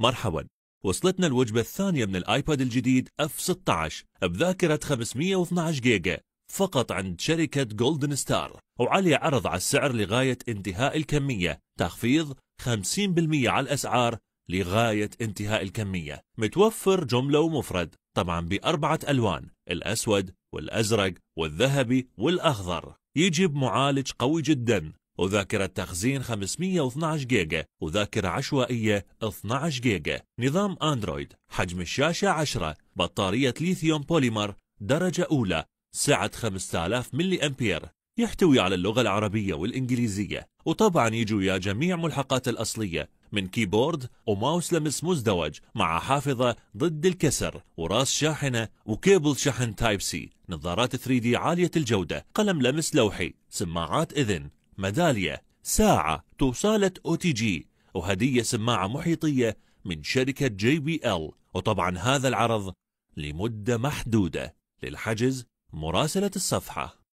مرحبا وصلتنا الوجبة الثانية من الايباد الجديد F16 بذاكرة 512 جيجا فقط عند شركة جولدن ستار وعليه عرض على السعر لغاية انتهاء الكمية تخفيض 50% على الأسعار لغاية انتهاء الكمية متوفر جملة ومفرد طبعا بأربعة ألوان الأسود والأزرق والذهبي والأخضر يجب معالج قوي جدا وذاكرة تخزين 512 جيجا وذاكرة عشوائية 12 جيجا نظام أندرويد حجم الشاشة 10 بطارية ليثيوم بوليمر درجة أولى سعة 5000 ملي أمبير يحتوي على اللغة العربية والإنجليزية وطبعا يجوا يا جميع ملحقات الأصلية من كيبورد وماوس لمس مزدوج مع حافظة ضد الكسر وراس شاحنة وكيبل شحن تايب سي نظارات 3D عالية الجودة قلم لمس لوحي سماعات إذن ميدالية ساعة توصالة أو تي جي وهدية سماعة محيطية من شركة جي بي ال وطبعا هذا العرض لمدة محدودة للحجز مراسلة الصفحة